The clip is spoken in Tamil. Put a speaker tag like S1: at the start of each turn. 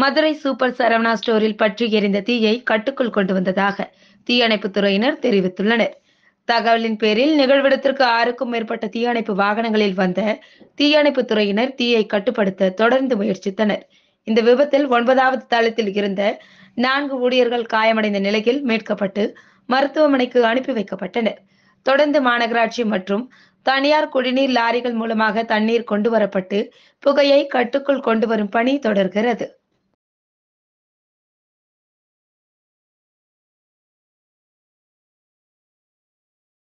S1: மதுரை சூப்பர் சரவணா ஸ்டோரில் பற்றி எரிந்த தீயை கட்டுக்குள் கொண்டு வந்ததாக தீயணைப்பு துறையினர் தெரிவித்துள்ளனர் தகவலின் பேரில் நிகழ்விடத்திற்கு ஆறுக்கும் மேற்பட்ட தீயணைப்பு வாகனங்களில் வந்த தீயணைப்பு துறையினர் தீயை கட்டுப்படுத்த தொடர்ந்து முயற்சித்தனர் இந்த விபத்தில் ஒன்பதாவது தளத்தில் இருந்த நான்கு ஊழியர்கள் காயமடைந்த நிலையில் மீட்கப்பட்டு மருத்துவமனைக்கு அனுப்பி வைக்கப்பட்டனர் தொடர்ந்து மாநகராட்சி மற்றும் தனியார் குடிநீர் லாரிகள் மூலமாக தண்ணீர் கொண்டு வரப்பட்டு புகையை கட்டுக்குள் கொண்டு வரும் பணி தொடர்கிறது